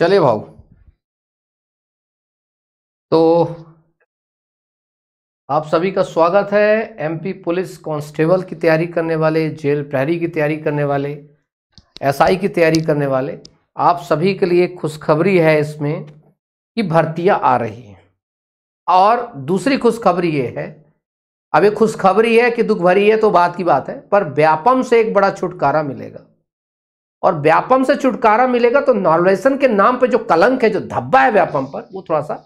चले भाव तो आप सभी का स्वागत है एमपी पुलिस कांस्टेबल की तैयारी करने वाले जेल प्रहरी की तैयारी करने वाले एसआई की तैयारी करने वाले आप सभी के लिए खुशखबरी है इसमें कि भर्तियां आ रही हैं और दूसरी खुशखबरी ये है अब ये खुशखबरी है कि दुख भरी है तो बात की बात है पर व्यापम से एक बड़ा छुटकारा मिलेगा और व्यापम से छुटकारा मिलेगा तो नॉर्मलाइजेशन के नाम पे जो कलंक है जो धब्बा है व्यापम पर वो थोड़ा सा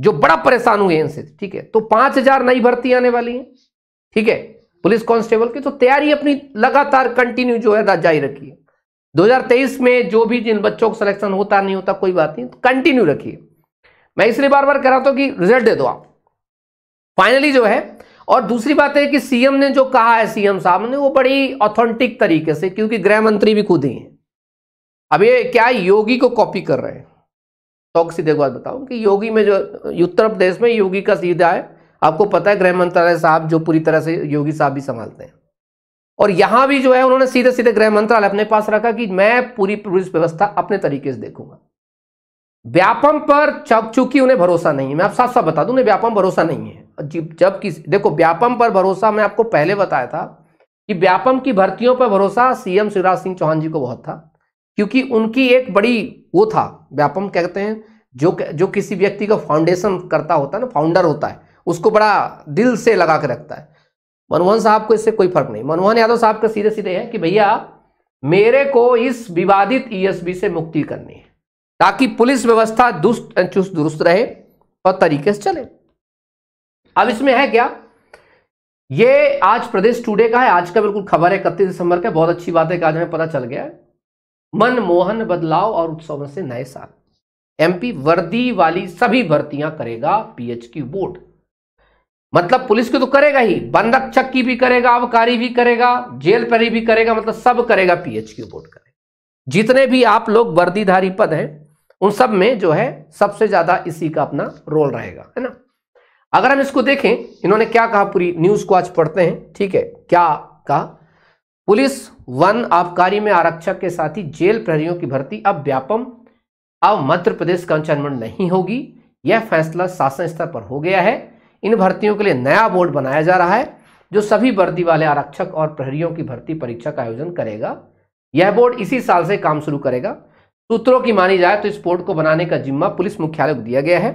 जो बड़ा परेशान हुए इनसे ठीक है तो पांच हजार नई भर्ती आने वाली है ठीक है पुलिस कांस्टेबल की तो तैयारी अपनी लगातार कंटिन्यू जो है जारी रखिए तेईस में जो भी जिन बच्चों का सिलेक्शन होता नहीं होता कोई बात नहीं तो कंटिन्यू रखिए मैं इसलिए बार बार कह रहा था कि रिजल्ट दे दो आप फाइनली जो है और दूसरी बात है कि सीएम ने जो कहा है सीएम साहब ने वो बड़ी ऑथेंटिक तरीके से क्योंकि गृह मंत्री भी खुद ही हैं अब ये क्या योगी को कॉपी कर रहे हैं तो सीधे बात बताऊं कि योगी में जो उत्तर प्रदेश में योगी का सीधा है आपको पता है गृह मंत्रालय साहब जो पूरी तरह से योगी साहब भी संभालते हैं और यहां भी जो है उन्होंने सीधे सीधे गृह मंत्रालय अपने पास रखा कि मैं पूरी पुलिस व्यवस्था अपने तरीके से देखूंगा व्यापम पर चूंकि उन्हें भरोसा नहीं है मैं आप साफ साफ बता दूं उन्हें व्यापम भरोसा नहीं है जब किस देखो व्यापम पर भरोसा मैं आपको पहले बताया था कि व्यापम की भर्तियों पर भरोसा सीएम शिवराज सिंह चौहान जी को बहुत था क्योंकि उनकी एक बड़ी वो था व्यापम कहते हैं जो जो किसी व्यक्ति का फाउंडेशन करता होता है ना फाउंडर होता है उसको बड़ा दिल से लगा के रखता है मनमोहन साहब को इससे कोई फर्क नहीं मनमोहन यादव साहब का सीधे सीधे है कि भैया मेरे को इस विवादित ई e से मुक्ति करनी है ताकि पुलिस व्यवस्था दुष्ट चुस्त दुरुस्त रहे और तरीके से चले अब इसमें है क्या ये आज प्रदेश टुडे का है आज का बिल्कुल खबर है इकतीस दिसंबर का बहुत अच्छी बात है कि आज हमें पता चल गया है मनमोहन बदलाव और उत्सव से नए साल एमपी वर्दी वाली सभी भर्तियां करेगा पीएच की बोर्ड मतलब पुलिस की तो करेगा ही बंधक की भी करेगा आबकारी भी करेगा जेल परी भी करेगा मतलब सब करेगा पीएच की बोर्ड करेगा जितने भी आप लोग वर्दीधारी पद हैं उन सब में जो है सबसे ज्यादा इसी का अपना रोल रहेगा है ना अगर हम इसको देखें इन्होंने क्या कहा पूरी न्यूज को आज पढ़ते हैं ठीक है क्या कहा पुलिस वन आबकारी में आरक्षक के साथ ही जेल प्रहरियों की भर्ती अब व्यापम अब मध्य प्रदेश कंचनमेंट नहीं होगी यह फैसला शासन स्तर पर हो गया है इन भर्तियों के लिए नया बोर्ड बनाया जा रहा है जो सभी वर्दी वाले आरक्षक और प्रहरियों की भर्ती परीक्षा का आयोजन करेगा यह बोर्ड इसी साल से काम शुरू करेगा सूत्रों की मानी जाए तो इस बोर्ड को बनाने का जिम्मा पुलिस मुख्यालय को दिया गया है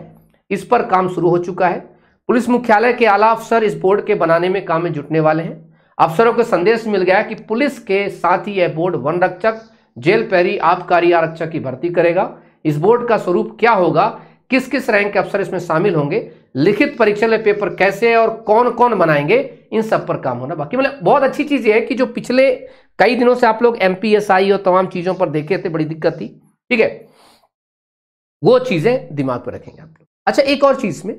इस पर काम शुरू हो चुका है पुलिस मुख्यालय के आला अफसर इस बोर्ड के बनाने में काम में जुटने वाले हैं अफसरों को संदेश मिल गया कि पुलिस के साथ ही यह बोर्ड वन रक्षक जेल पैरी आबकारी आरक्षक की भर्ती करेगा इस बोर्ड का स्वरूप क्या होगा किस किस रैंक के अफसर इसमें शामिल होंगे लिखित परीक्षा में पेपर कैसे है और कौन कौन बनाएंगे इन सब पर काम होना बाकी मतलब बहुत अच्छी चीज ये है कि जो पिछले कई दिनों से आप लोग एम और तमाम चीजों पर देखे थे बड़ी दिक्कत थी ठीक है वो चीजें दिमाग पर रखेंगे आप लोग अच्छा एक और चीज में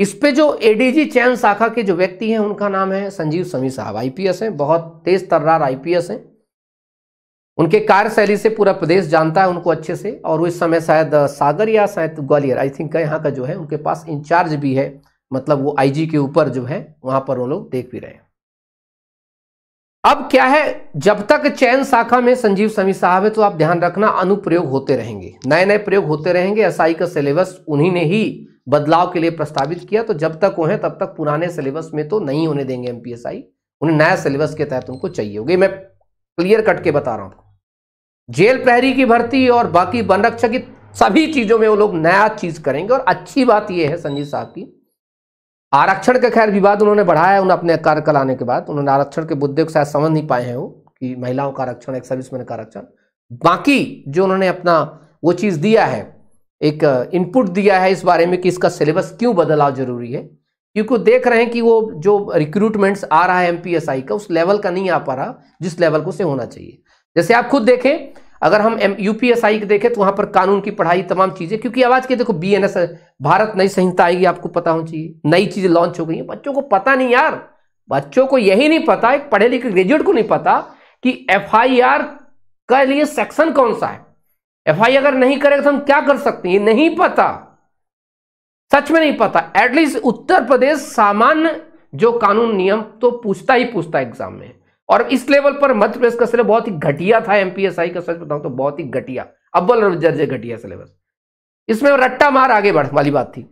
इस पे जो एडीजी चयन शाखा के जो व्यक्ति हैं उनका नाम है संजीव समी साहब आईपीएस हैं बहुत तेज तर्रार आईपीएस हैं उनके कार्यशैली से पूरा प्रदेश जानता है उनको अच्छे से और वो इस समय शायद सागर या शायद ग्वालियर आई थिंक यहाँ का जो है उनके पास इंचार्ज भी है मतलब वो आईजी के ऊपर जो है वहां पर वो लोग देख भी रहे हैं अब क्या है जब तक चयन शाखा में संजीव समी साहब है तो आप ध्यान रखना अनुप्रयोग होते रहेंगे नए नए प्रयोग होते रहेंगे एसआई का सिलेबस उन्हीं ने ही बदलाव के लिए प्रस्तावित किया तो जब तक वो है तब तक पुराने सिलेबस में तो नहीं होने देंगे एमपीएसआई उन्हें नया सिलेबस के तहत उनको चाहिए होगी मैं क्लियर कट के बता रहा हूं जेल प्रहरी की भर्ती और बाकी वन रक्षक की सभी चीजों में वो लोग नया चीज करेंगे और अच्छी बात यह है संजीव साहब की आरक्षण का खैर विवाद उन्होंने बढ़ाया उन्हें अपने कार्यकाल आने के बाद उन्होंने आरक्षण के मुद्दे को शायद समझ नहीं पाए हैं वो कि महिलाओं का आरक्षण एक सर्विसमैन का आरक्षण बाकी जो उन्होंने अपना वो चीज दिया है एक इनपुट दिया है इस बारे में कि इसका सिलेबस क्यों बदलाव जरूरी है क्योंकि देख रहे हैं कि वो जो रिक्रूटमेंट्स आ रहा है एमपीएसआई का उस लेवल का नहीं आ पा रहा जिस लेवल को से होना चाहिए जैसे आप खुद देखें अगर हम एम यूपीएसआई के देखें तो वहां पर कानून की पढ़ाई तमाम चीजें क्योंकि आवाज के देखो बीएनएस भारत नई संहिता आएगी आपको पता होनी चाहिए नई चीजें लॉन्च हो गई हैं बच्चों को पता नहीं यार बच्चों को यही नहीं पता एक पढ़े लिखे ग्रेजुएट को नहीं पता कि एफआईआर के लिए सेक्शन कौन सा है एफआईआर अगर नहीं करेगा तो हम क्या कर सकते हैं नहीं पता सच में नहीं पता एटलीस्ट उत्तर प्रदेश सामान्य जो कानून नियम तो पूछता ही पूछता एग्जाम में और इस लेवल पर मध्य प्रदेश का सिलेबस बहुत ही घटिया था एमपीएसआई का सच बताऊं तो बहुत ही घटिया अव्वल जर्जे घटिया सिलेबस इसमें रट्टा मार आगे बढ़ वाली बात थी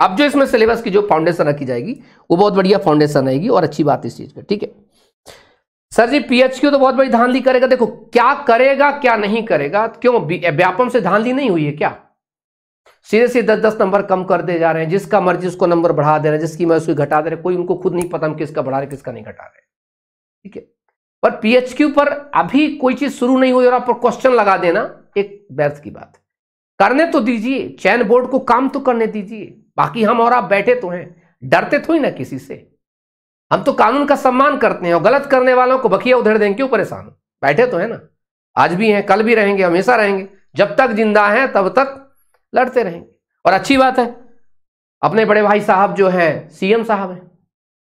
अब जो इसमें सिलेबस की जो फाउंडेशन रखी जाएगी वो बहुत बढ़िया फाउंडेशन रहेगी और अच्छी बात इस चीज का ठीक है सर जी क्यू तो बहुत बड़ी धांधली करेगा देखो क्या करेगा क्या नहीं करेगा क्यों व्यापम से धांधली नहीं हुई है क्या सीधे सीधे दस दस नंबर कम कर दे जा रहे हैं जिसका मर्जी उसको नंबर बढ़ा दे रहे हैं जिसकी मर्जी उसको घटा दे रहे कोई उनको खुद नहीं पता हम किसका बढ़ा रहे किसका नहीं घटा रहे ठीक है पर क्यू पर अभी कोई चीज शुरू नहीं हुई और आप पर क्वेश्चन लगा देना एक व्यर्थ की बात करने तो दीजिए चैन बोर्ड को काम तो करने दीजिए बाकी हम और आप बैठे तो हैं डरते थोड़ी ना किसी से हम तो कानून का सम्मान करते हैं और गलत करने वालों को बखिया उधर देंगे क्यों परेशान बैठे तो है ना आज भी हैं कल भी रहेंगे हमेशा रहेंगे जब तक जिंदा हैं तब तक लड़ते रहेंगे और अच्छी बात है अपने बड़े भाई साहब जो हैं सीएम साहब हैं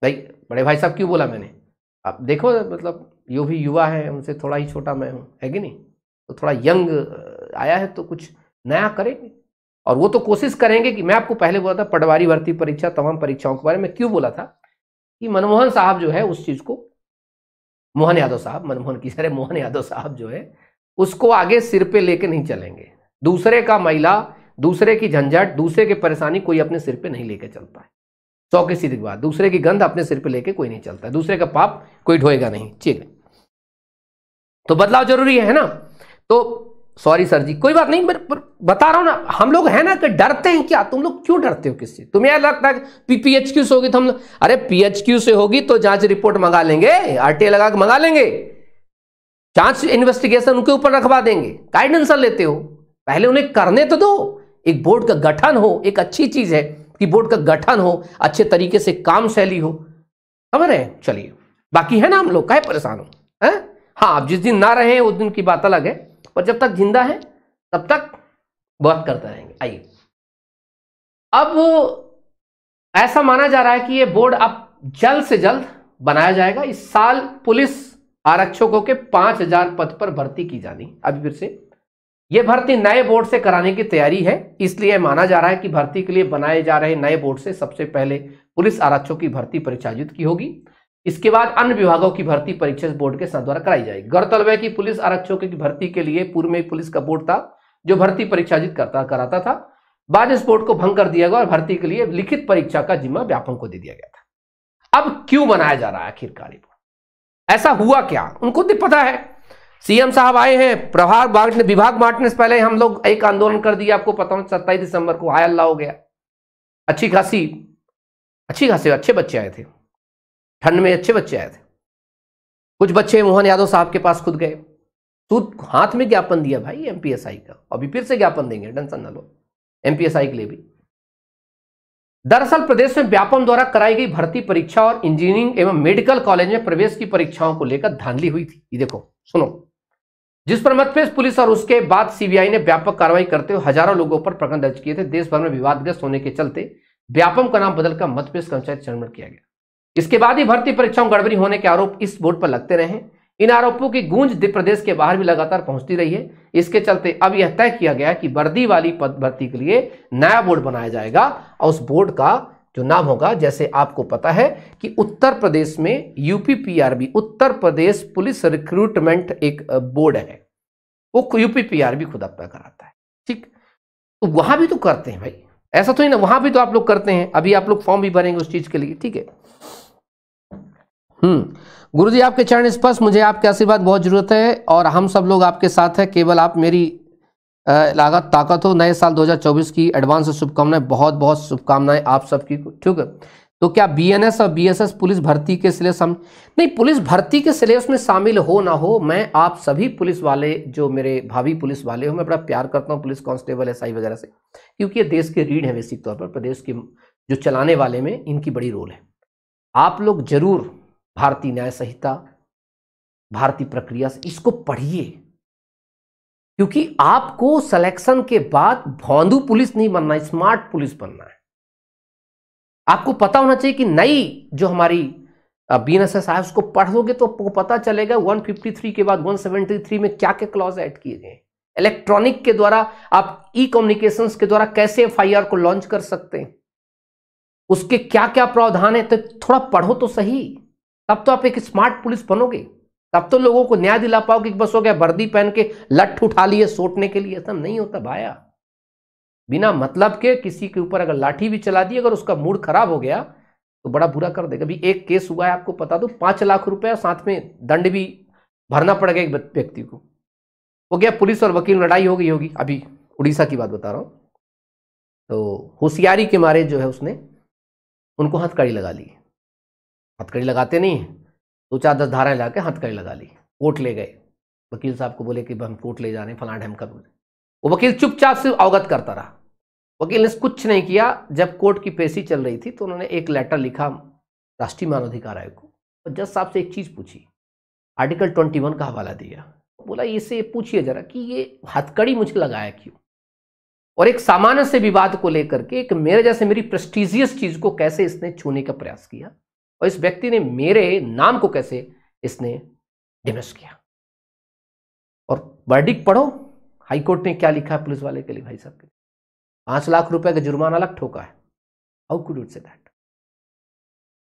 भाई बड़े भाई साहब क्यों बोला मैंने आप देखो मतलब यो भी युवा है उनसे थोड़ा ही छोटा मैं हूँ है कि नहीं तो थोड़ा यंग आया है तो कुछ नया करेंगे और वो तो कोशिश करेंगे कि मैं आपको पहले बोला था पटवारी भर्ती परीक्षा तमाम परीक्षाओं के बारे में क्यों बोला था कि मनमोहन साहब जो है उस चीज को मोहन यादव साहब मनमोहन की तरह मोहन यादव साहब जो है उसको आगे सिर पे लेके नहीं चलेंगे दूसरे का महिला दूसरे की झंझट दूसरे की परेशानी कोई अपने सिर पे नहीं लेके चलता है सौ की सीधी बात दूसरे की गंध अपने सिर पे लेके कोई नहीं चलता है दूसरे का पाप कोई ढोएगा नहीं ठीक है तो बदलाव जरूरी है ना तो सॉरी सर जी कोई बात नहीं मैं बता रहा हूँ ना हम लोग है ना कि डरते हैं क्या तुम लोग क्यों डरते हो किससे तुम्हें लगता है पी एच क्यू से होगी तो हम अरे पी एच क्यू से होगी तो जांच रिपोर्ट मंगा लेंगे आरटीआई लगा के मंगा लेंगे जांच इन्वेस्टिगेशन उनके ऊपर रखवा देंगे गाइडेंस लेते हो पहले उन्हें करने तो दो एक बोर्ड का गठन हो एक अच्छी चीज है कि बोर्ड का गठन हो अच्छे तरीके से काम शैली हो समझ रहे चलिए बाकी है ना हम लोग का परेशान हो हाँ आप जिस दिन ना रहे उस दिन की बात अलग है पर जब तक जिंदा है तब तक बात करते रहेंगे आइए अब ऐसा माना जा रहा है कि ये बोर्ड अब जल्द से जल्द बनाया जाएगा इस साल पुलिस आरक्षकों के 5000 पद पर भर्ती की जानी अभी फिर से ये भर्ती नए बोर्ड से कराने की तैयारी है इसलिए माना जा रहा है कि भर्ती के लिए बनाए जा रहे नए बोर्ड से सबसे पहले पुलिस आरक्षकों की भर्ती परिचालित की होगी इसके बाद अन्य विभागों की भर्ती परीक्षा बोर्ड के साथ द्वारा कराई जाएगी गौरतलब है कि पुलिस आरक्षकों की भर्ती के लिए पूर्व में पुलिस का बोर्ड था जो भर्ती परीक्षा करता कराता था बाद इस बोर्ड को भंग कर दिया गया और भर्ती के लिए लिखित परीक्षा का जिम्मा व्यापम को दे दिया गया था अब क्यों बनाया जा रहा है आखिरकार ऐसा हुआ क्या उनको तो पता है सीएम साहब आए हैं प्रभार बांटने विभाग बांटने से पहले हम लोग एक आंदोलन कर दिया आपको पता हो सत्ताईस दिसंबर को हाय अल्लाह हो गया अच्छी खासी अच्छी खासी अच्छे बच्चे आए थे ठंड में अच्छे बच्चे आए थे कुछ बच्चे मोहन यादव साहब के पास खुद गए तू हाथ में ज्ञापन दिया भाई एमपीएसआई का अभी फिर से ज्ञापन देंगे टेंशन ना लो एमपीएसआई के लिए भी दरअसल प्रदेश में व्यापम द्वारा कराई गई भर्ती परीक्षा और इंजीनियरिंग एवं मेडिकल कॉलेज में प्रवेश की परीक्षाओं को लेकर धांधली हुई थी ये देखो सुनो जिस पर मध्यप्रदेश पुलिस और उसके बाद सीबीआई ने व्यापक कार्रवाई करते हुए हजारों लोगों पर प्रकरण दर्ज किए थे देश भर में विवादग्रस्त होने के चलते व्यापम का नाम बदलकर मध्यप्रदेश कर्मचारी चरण किया गया इसके बाद ही भर्ती परीक्षाओं गड़बड़ी होने के आरोप इस बोर्ड पर लगते रहे इन आरोपों की गूंज प्रदेश के बाहर भी लगातार पहुंचती रही है इसके चलते अब यह तय किया गया कि वर्दी वाली पद भर्ती के लिए नया बोर्ड बनाया जाएगा और उस बोर्ड का जो नाम होगा जैसे आपको पता है कि उत्तर प्रदेश में UPPRB Uttar Pradesh police recruitment एक बोर्ड है वो यूपीपीआरबी खुद अपना कराता है ठीक तो वहां भी तो करते हैं भाई ऐसा तो ही ना वहां भी तो आप लोग करते हैं अभी आप लोग फॉर्म भी भरेंगे उस चीज के लिए ठीक है हम्म गुरु जी आपके चरण स्पर्श मुझे आपके आशीर्वाद बहुत जरूरत है और हम सब लोग आपके साथ है केवल आप मेरी लागत ताकत हो नए साल 2024 की एडवांस शुभकामनाएं बहुत बहुत शुभकामनाएं आप सबकी ठीक है तो क्या एस और एस पुलिस भर्ती के सिलेबस सम नहीं पुलिस भर्ती के सिलेबस में शामिल हो ना हो मैं आप सभी पुलिस वाले जो मेरे भावी पुलिस वाले हो मैं बड़ा प्यार करता हूँ पुलिस कांस्टेबल आई वगैरह से क्योंकि ये देश के रीढ़ हैं बेसिक तौर पर प्रदेश के जो चलाने वाले में इनकी बड़ी रोल है आप लोग जरूर भारतीय न्याय संहिता भारतीय प्रक्रिया से इसको पढ़िए क्योंकि आपको सिलेक्शन के बाद भौंदू पुलिस नहीं बनना स्मार्ट पुलिस बनना है आपको पता होना चाहिए कि नई जो हमारी बी एन एस एस आए उसको पढ़ोगे तो आपको पता चलेगा 153 के बाद 173 में क्या क्या क्लॉज ऐड किए गए इलेक्ट्रॉनिक के द्वारा आप ई e कम्युनिकेशन के द्वारा कैसे एफ को लॉन्च कर सकते हैं उसके क्या क्या प्रावधान है तो थोड़ा पढ़ो तो सही तब तो आप एक स्मार्ट पुलिस बनोगे तब तो लोगों को न्याय दिला पाओगे बस हो गया वर्दी पहन के लट्ठ उठा लिए सोटने के लिए ऐसा नहीं होता भाया बिना हम्म। मतलब के किसी के ऊपर अगर लाठी भी चला दी अगर उसका मूड खराब हो गया तो बड़ा बुरा कर देगा अभी एक केस हुआ है आपको पता तो पांच लाख रुपया साथ में दंड भी भरना पड़ गया एक व्यक्ति को हो गया पुलिस और वकील लड़ाई हो गई होगी अभी उड़ीसा की बात बता रहा हूँ तो होशियारी के मारे जो है उसने उनको हथकड़ी लगा ली हथकड़ी लगाते नहीं दो चार दस धाराएं ला के हथकड़ी लगा ली कोर्ट ले गए वकील साहब को बोले कि हम कोर्ट ले जा रहे हैं फलां ढमका बोले वो वकील चुपचाप से अवगत करता रहा वकील ने कुछ नहीं किया जब कोर्ट की पेशी चल रही थी तो उन्होंने एक लेटर लिखा राष्ट्रीय मानवाधिकार आयोग को और तो जज साहब से एक चीज़ पूछी आर्टिकल ट्वेंटी वन का हवाला दिया बोला इसे पूछिए जरा कि ये हथकड़ी मुझे लगाया क्यों और एक सामान्य से विवाद को लेकर के एक मेरे जैसे मेरी प्रेस्टिजियस चीज़ को कैसे इसने छूने का प्रयास किया और इस व्यक्ति ने मेरे नाम को कैसे इसने डिमिश किया और वर्डिक पढ़ो हाईकोर्ट ने क्या लिखा है पुलिस वाले के लिए भाई साहब के पांच लाख रुपए का जुर्माना अलग ठोका है हाउ कुड से दैट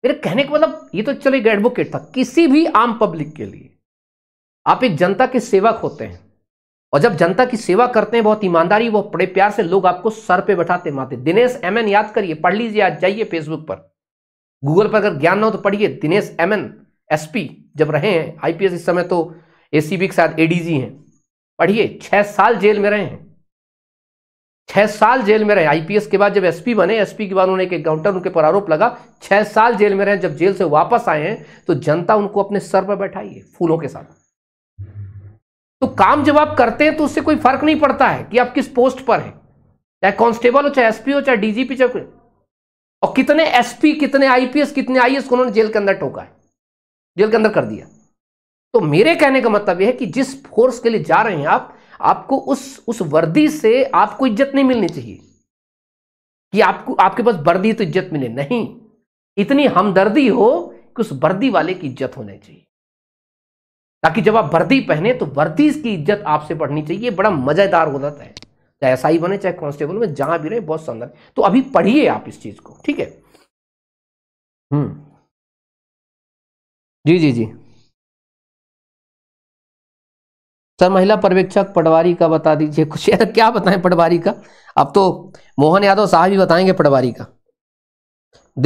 मेरे कहने का मतलब ये तो चलो एक एडवोकेट था किसी भी आम पब्लिक के लिए आप एक जनता के सेवक होते हैं और जब जनता की सेवा करते हैं बहुत ईमानदारी बहुत बड़े प्यार से लोग आपको सर पे बैठाते माते दिनेश एम एन याद करिए पढ़ लीजिए आज जाइए फेसबुक पर गूगल पर अगर ज्ञान ना हो तो पढ़िए दिनेश एम एन एस जब रहे हैं आईपीएस इस समय तो एसीबी के साथ एडीजी हैं पढ़िए छह साल जेल में रहे हैं छह साल जेल में रहे आईपीएस के बाद जब एसपी बने एसपी के बाद उन्होंने एक एनकाउंटर उनके पर आरोप लगा छह साल जेल में रहे जब जेल से वापस आए हैं तो जनता उनको अपने सर पर बैठाई है फूलों के साथ तो काम जब आप करते हैं तो उससे कोई फर्क नहीं पड़ता है कि आप किस पोस्ट पर हैं चाहे कांस्टेबल हो चाहे एसपी हो चाहे डीजीपी चाहे और कितने एसपी कितने आईपीएस कितने आईएस को उन्होंने जेल के अंदर टोका है जेल के अंदर कर दिया तो मेरे कहने का मतलब यह है कि जिस फोर्स के लिए जा रहे हैं आप आपको उस उस वर्दी से आपको इज्जत नहीं मिलनी चाहिए कि आपको आपके पास वर्दी तो इज्जत मिले नहीं इतनी हमदर्दी हो कि उस वर्दी वाले की इज्जत होनी चाहिए ताकि जब आप वर्दी पहने तो वर्दी की इज्जत आपसे बढ़नी चाहिए बड़ा मजेदार हो जाता है चाहे एस बने चाहे कॉन्स्टेबल में जहां भी रहे बहुत सुंदर तो अभी पढ़िए आप इस चीज को ठीक है हम्म जी जी जी सर महिला पर्यवेक्षक पटवारी का बता दीजिए कुछ यार क्या बताएं पटवारी का अब तो मोहन यादव साहब ही बताएंगे पटवारी का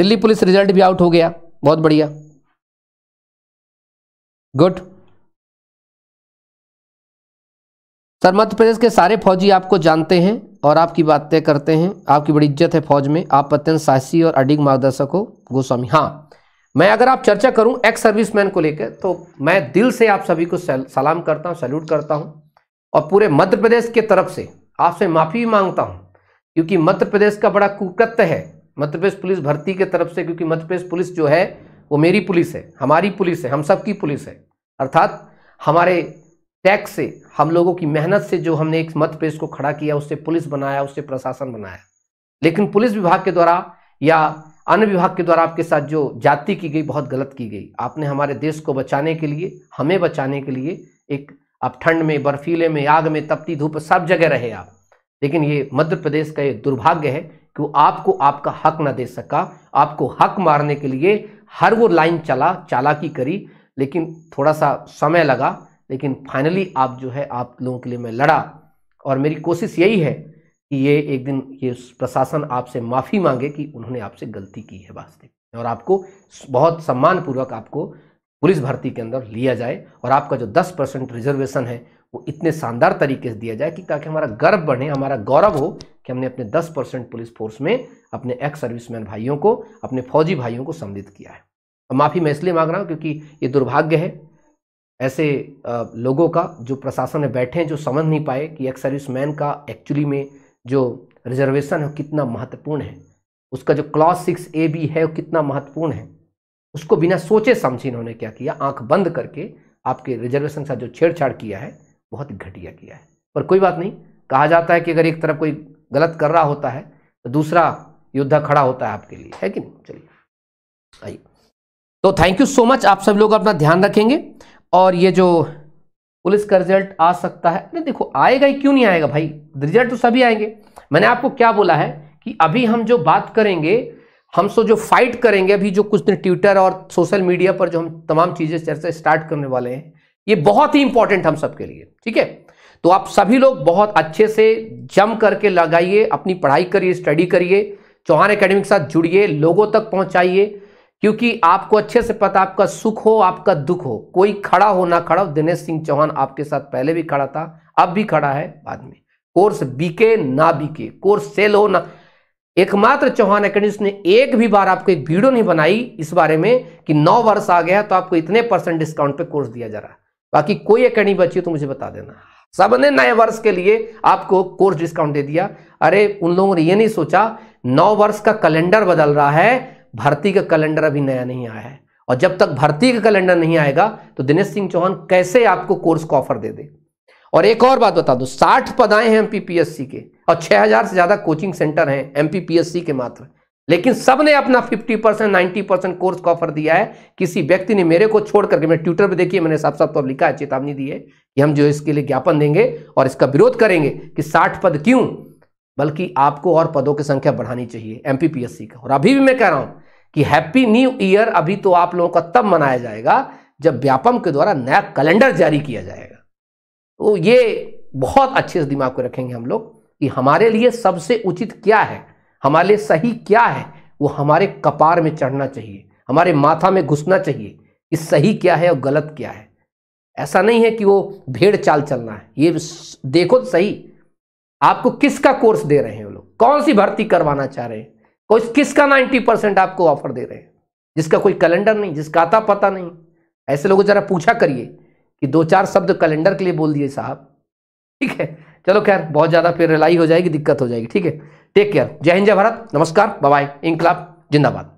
दिल्ली पुलिस रिजल्ट भी आउट हो गया बहुत बढ़िया गुड सर मध्य प्रदेश के सारे फौजी आपको जानते हैं और आपकी बातें करते हैं आपकी बड़ी इज्जत है फौज में आप अत्यंत साहसी और अडिग मार्गदर्शक हो गोस्वामी हाँ मैं अगर आप चर्चा करूं एक्स सर्विसमैन को लेकर तो मैं दिल से आप सभी को सलाम करता हूं सैल्यूट करता हूं और पूरे मध्य प्रदेश के तरफ से आपसे माफ़ी मांगता हूं क्योंकि मध्य प्रदेश का बड़ा कुकृत्य है मध्य प्रदेश पुलिस भर्ती के तरफ से क्योंकि मध्य प्रदेश पुलिस जो है वो मेरी पुलिस है हमारी पुलिस है हम सबकी पुलिस है अर्थात हमारे टैक्स से हम लोगों की मेहनत से जो हमने एक मध्य प्रदेश को खड़ा किया उससे पुलिस बनाया उससे प्रशासन बनाया लेकिन पुलिस विभाग के द्वारा या अन्य विभाग के द्वारा आपके साथ जो जाति की गई बहुत गलत की गई आपने हमारे देश को बचाने के लिए हमें बचाने के लिए एक आप ठंड में बर्फीले में आग में तपती धूप सब जगह रहे आप लेकिन ये मध्य प्रदेश का ये दुर्भाग्य है कि वो आपको आपका हक ना दे सका आपको हक मारने के लिए हर वो लाइन चला चालाकी करी लेकिन थोड़ा सा समय लगा लेकिन फाइनली आप जो है आप लोगों के लिए मैं लड़ा और मेरी कोशिश यही है कि ये एक दिन ये प्रशासन आपसे माफ़ी मांगे कि उन्होंने आपसे गलती की है वास्तव में और आपको बहुत सम्मानपूर्वक आपको पुलिस भर्ती के अंदर लिया जाए और आपका जो 10 परसेंट रिजर्वेशन है वो इतने शानदार तरीके से दिया जाए कि ताकि हमारा गर्व बढ़े हमारा गौरव हो कि हमने अपने 10 परसेंट पुलिस फोर्स में अपने एक्स सर्विसमैन भाइयों को अपने फौजी भाइयों को सम्मिलित किया है और माफ़ी मैं इसलिए मांग रहा हूँ क्योंकि ये दुर्भाग्य है ऐसे लोगों का जो प्रशासन में बैठे हैं जो समझ नहीं पाए कि एक्स सर्विस का एक्चुअली में जो रिजर्वेशन है कितना महत्वपूर्ण है उसका जो क्लॉस सिक्स ए बी है वो कितना महत्वपूर्ण है उसको बिना सोचे समझे इन्होंने क्या किया आंख बंद करके आपके रिजर्वेशन का साथ जो छेड़छाड़ किया है बहुत घटिया किया है पर कोई बात नहीं कहा जाता है कि अगर एक तरफ कोई गलत कर रहा होता है तो दूसरा योद्धा खड़ा होता है आपके लिए है कि नहीं चलिए आइए तो थैंक यू सो मच आप सब लोग अपना ध्यान रखेंगे और ये जो पुलिस का रिजल्ट आ सकता है अरे देखो आएगा ही क्यों नहीं आएगा भाई रिजल्ट तो सभी आएंगे मैंने आपको क्या बोला है कि अभी हम जो बात करेंगे हम सो जो फाइट करेंगे अभी जो कुछ दिन ट्विटर और सोशल मीडिया पर जो हम तमाम चीज़ें चर्चा स्टार्ट करने वाले हैं ये बहुत ही इंपॉर्टेंट हम सबके लिए ठीक है तो आप सभी लोग बहुत अच्छे से जम करके लगाइए अपनी पढ़ाई करिए स्टडी करिए चौहान एकेडमी के साथ जुड़िए लोगों तक पहुंचाइए क्योंकि आपको अच्छे से पता आपका सुख हो आपका दुख हो कोई खड़ा हो ना खड़ा हो दिनेश सिंह चौहान आपके साथ पहले भी खड़ा था अब भी खड़ा है बाद में कोर्स बीके ना बीके कोर्स सेल हो ना एकमात्र चौहान अकेडमी ने एक भी बार आपको एक वीडियो नहीं बनाई इस बारे में कि नौ वर्ष आ गया तो आपको इतने परसेंट डिस्काउंट पे कोर्स दिया जा रहा है बाकी कोई अकेडमी बची हो तो मुझे बता देना सब ने नए वर्ष के लिए आपको कोर्स डिस्काउंट दे दिया अरे उन लोगों ने यह नहीं सोचा नौ वर्ष का कैलेंडर बदल रहा है भर्ती का कैलेंडर अभी नया नहीं आया है और जब तक भर्ती का कैलेंडर नहीं आएगा तो दिनेश सिंह चौहान कैसे आपको कोर्स का ऑफर दे दे और एक और बात बता दो साठ पदाएं हैं एमपीपीएससी के और 6000 से ज्यादा कोचिंग सेंटर हैं एमपीपीएससी के मात्र लेकिन सब ने अपना 50 परसेंट नाइन्टी परसेंट कोर्स का ऑफर दिया है किसी व्यक्ति ने मेरे को छोड़ करके मैं ट्विटर पर देखिए मैंने साफ साफ तो लिखा है चेतावनी दी है कि हम जो इसके लिए ज्ञापन देंगे और इसका विरोध करेंगे कि साठ पद क्यों बल्कि आपको और पदों की संख्या बढ़ानी चाहिए एम का और अभी भी मैं कह रहा हूं कि हैप्पी न्यू ईयर अभी तो आप लोगों का तब मनाया जाएगा जब व्यापम के द्वारा नया कैलेंडर जारी किया जाएगा तो ये बहुत अच्छे से दिमाग को रखेंगे हम लोग कि हमारे लिए सबसे उचित क्या है हमारे लिए सही क्या है वो हमारे कपार में चढ़ना चाहिए हमारे माथा में घुसना चाहिए कि सही क्या है और गलत क्या है ऐसा नहीं है कि वो भेड़ चाल चलना है ये देखो तो सही आपको किसका कोर्स दे रहे हैं वो लोग कौन सी भर्ती करवाना चाह रहे हैं किसका नाइन्टी परसेंट आपको ऑफर दे रहे हैं जिसका कोई कैलेंडर नहीं जिसका आता पता नहीं ऐसे लोगों जरा पूछा करिए कि दो चार शब्द कैलेंडर के लिए बोल दिए साहब ठीक है चलो खैर बहुत ज़्यादा फिर रिलाई हो जाएगी दिक्कत हो जाएगी ठीक है टेक केयर जय हिंद जय भारत नमस्कार बाय इंकलाब जिंदाबाद